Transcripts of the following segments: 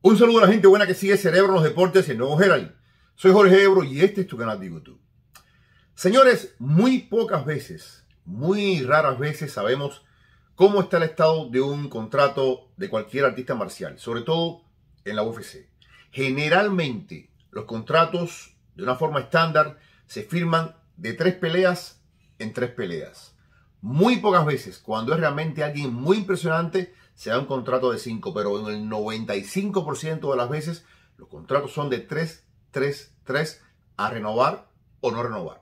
Un saludo a la gente buena que sigue Cerebro en los Deportes y el Nuevo Herald. Soy Jorge Ebro y este es tu canal de YouTube. Señores, muy pocas veces, muy raras veces sabemos cómo está el estado de un contrato de cualquier artista marcial, sobre todo en la UFC. Generalmente, los contratos de una forma estándar se firman de tres peleas en tres peleas. Muy pocas veces, cuando es realmente alguien muy impresionante, se da un contrato de 5, pero en el 95% de las veces los contratos son de 3, 3, 3 a renovar o no renovar.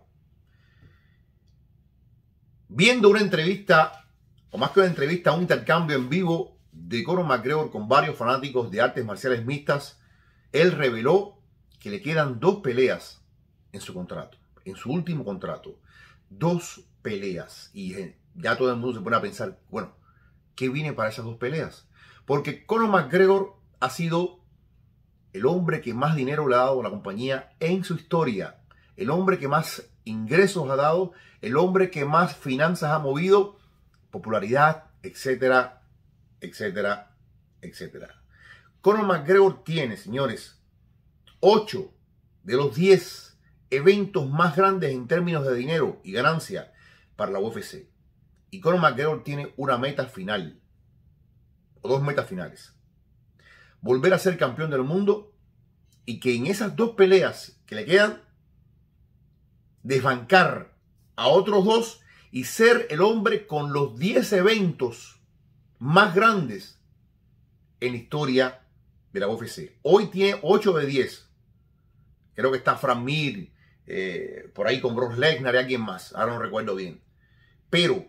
Viendo una entrevista, o más que una entrevista, un intercambio en vivo de Conor McGregor con varios fanáticos de artes marciales mixtas, él reveló que le quedan dos peleas en su contrato, en su último contrato. Dos peleas. Y eh, ya todo el mundo se pone a pensar, bueno, que viene para esas dos peleas. Porque Conor McGregor ha sido el hombre que más dinero le ha dado a la compañía en su historia, el hombre que más ingresos ha dado, el hombre que más finanzas ha movido, popularidad, etcétera, etcétera, etcétera. Conor McGregor tiene, señores, 8 de los 10 eventos más grandes en términos de dinero y ganancia para la UFC. Y Conor McGregor tiene una meta final, o dos metas finales. Volver a ser campeón del mundo y que en esas dos peleas que le quedan, desbancar a otros dos y ser el hombre con los 10 eventos más grandes en la historia de la UFC. Hoy tiene 8 de 10. Creo que está Fran Mir, eh, por ahí con Bros Lesnar y alguien más. Ahora no recuerdo bien. Pero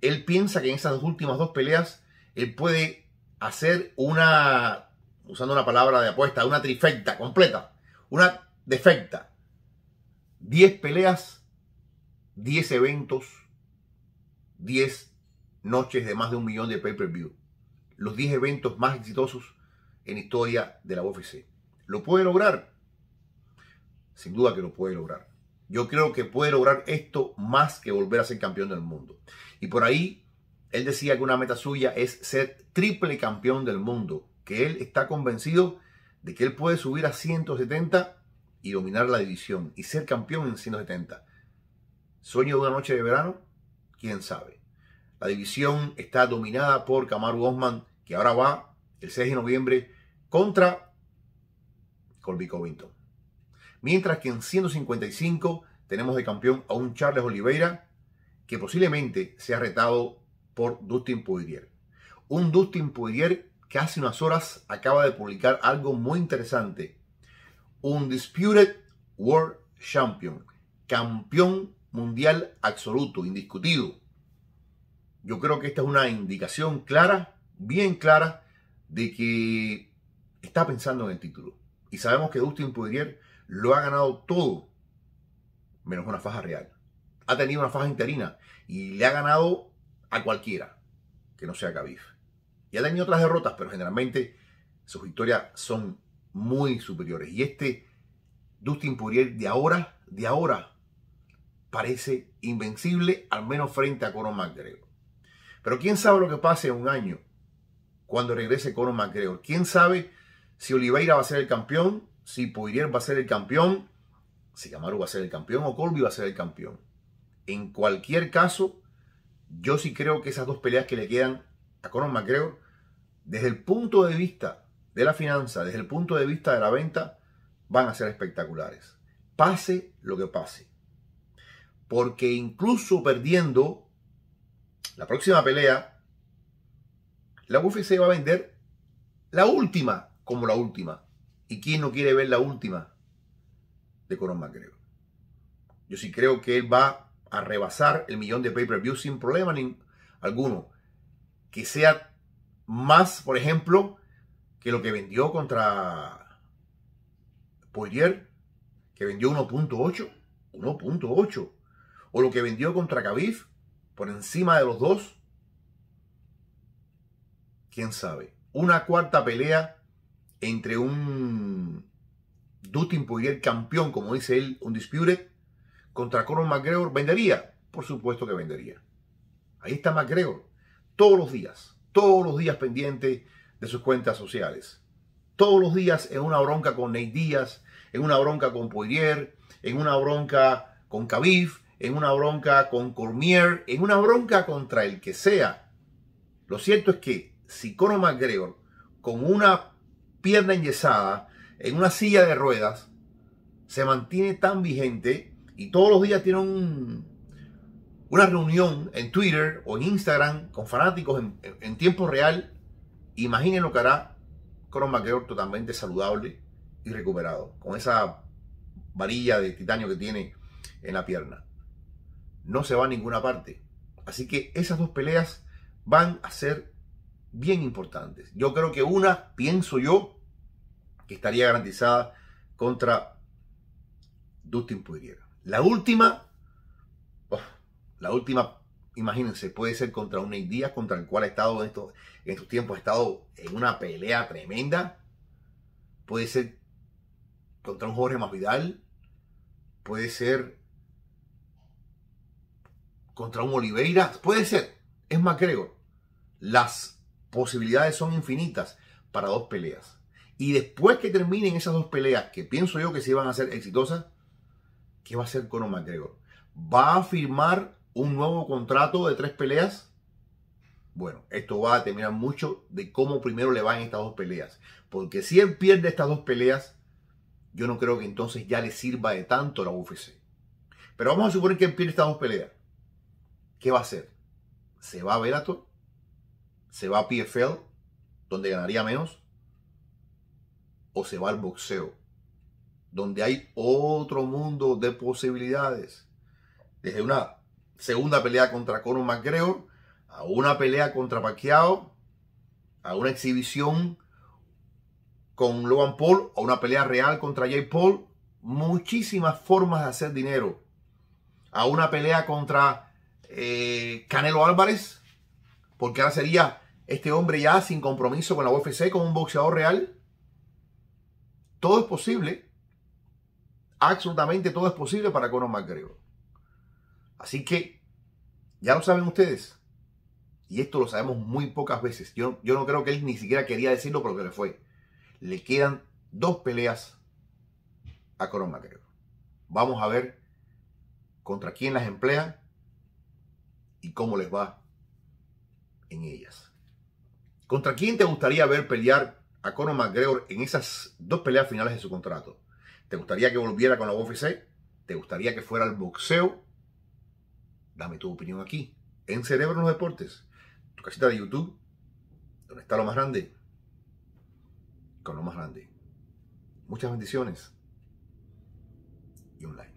él piensa que en esas últimas dos peleas él puede hacer una, usando una palabra de apuesta, una trifecta completa, una defecta. Diez peleas, diez eventos, diez noches de más de un millón de pay-per-view. Los diez eventos más exitosos en historia de la UFC. ¿Lo puede lograr? Sin duda que lo puede lograr. Yo creo que puede lograr esto más que volver a ser campeón del mundo. Y por ahí, él decía que una meta suya es ser triple campeón del mundo, que él está convencido de que él puede subir a 170 y dominar la división y ser campeón en 170. Sueño de una noche de verano, quién sabe. La división está dominada por Kamaru Osman, que ahora va el 6 de noviembre contra Colby Covington. Mientras que en 155 tenemos de campeón a un Charles Oliveira que posiblemente sea retado por Dustin Poirier. Un Dustin Poirier que hace unas horas acaba de publicar algo muy interesante. Un Disputed World Champion, campeón mundial absoluto, indiscutido. Yo creo que esta es una indicación clara, bien clara, de que está pensando en el título. Y sabemos que Dustin Poirier lo ha ganado todo, menos una faja real. Ha tenido una faja interina y le ha ganado a cualquiera que no sea Khabib. Y ha tenido otras derrotas, pero generalmente sus victorias son muy superiores. Y este Dustin Poirier de ahora, de ahora, parece invencible, al menos frente a Conor McGregor. Pero quién sabe lo que pase en un año cuando regrese Conor McGregor. Quién sabe si Oliveira va a ser el campeón si Poirier va a ser el campeón, si Camaro va a ser el campeón o Colby va a ser el campeón. En cualquier caso, yo sí creo que esas dos peleas que le quedan a Conor McGregor, desde el punto de vista de la finanza, desde el punto de vista de la venta, van a ser espectaculares. Pase lo que pase. Porque incluso perdiendo la próxima pelea, la UFC va a vender la última como la última. ¿Y quién no quiere ver la última de Conor McGregor? Yo sí creo que él va a rebasar el millón de pay-per-view sin problema ni alguno. Que sea más, por ejemplo, que lo que vendió contra Poirier, que vendió 1.8, 1.8, o lo que vendió contra Khabib, por encima de los dos. ¿Quién sabe? Una cuarta pelea entre un Dutin Poirier campeón, como dice él, un dispute contra Conor McGregor, ¿vendería? Por supuesto que vendería. Ahí está McGregor, todos los días, todos los días pendiente de sus cuentas sociales. Todos los días en una bronca con Ney Díaz, en una bronca con Poirier, en una bronca con Khabib, en una bronca con Cormier, en una bronca contra el que sea. Lo cierto es que si Conor McGregor, con una pierna enyesada, en una silla de ruedas, se mantiene tan vigente y todos los días tiene una reunión en Twitter o en Instagram con fanáticos en, tiempo real. Imaginen lo que hará Conor McGregor totalmente saludable y recuperado, con esa varilla de titanio que tiene en la pierna. No se va a ninguna parte. Así que esas dos peleas van a ser bien importantes. Yo creo que una, pienso yo, que estaría garantizada contra Dustin Poirier. La última, oh, la última, imagínense, puede ser contra un idea contra el cual ha estado en estos, en estos tiempos, ha estado en una pelea tremenda. Puede ser contra un Jorge Masvidal. Puede ser contra un Oliveira. Puede ser. Es McGregor. Las posibilidades son infinitas para dos peleas. Y después que terminen esas dos peleas, que pienso yo que sí van a ser exitosas, ¿qué va a hacer Conor McGregor? ¿Va a firmar un nuevo contrato de tres peleas? Bueno, esto va a determinar mucho de cómo primero le van estas dos peleas. Porque si él pierde estas dos peleas, yo no creo que entonces ya le sirva de tanto la UFC. Pero vamos a suponer que él pierde estas dos peleas. ¿Qué va a hacer? ¿Se va a ver a todo? se va a PFL, donde ganaría menos, o se va al boxeo, donde hay otro mundo de posibilidades. Desde una segunda pelea contra Conor McGregor, a una pelea contra Pacquiao, a una exhibición con Logan Paul, a una pelea real contra Jay Paul, muchísimas formas de hacer dinero. A una pelea contra eh, Canelo Álvarez, porque ahora sería este hombre ya sin compromiso con la UFC, con un boxeador real. Todo es posible. Absolutamente todo es posible para Conor McGregor. Así que, ya lo saben ustedes. Y esto lo sabemos muy pocas veces. Yo, yo no creo que él ni siquiera quería decirlo porque le fue. Le quedan dos peleas a Conor McGregor. Vamos a ver contra quién las emplea y cómo les va en ellas. ¿Contra quién te gustaría ver pelear a Conor McGregor en esas dos peleas finales de su contrato? ¿Te gustaría que volviera con la UFC? ¿Te gustaría que fuera al boxeo? Dame tu opinión aquí, en Cerebro en los Deportes, tu casita de YouTube, donde está lo más grande, con lo más grande. Muchas bendiciones y un like.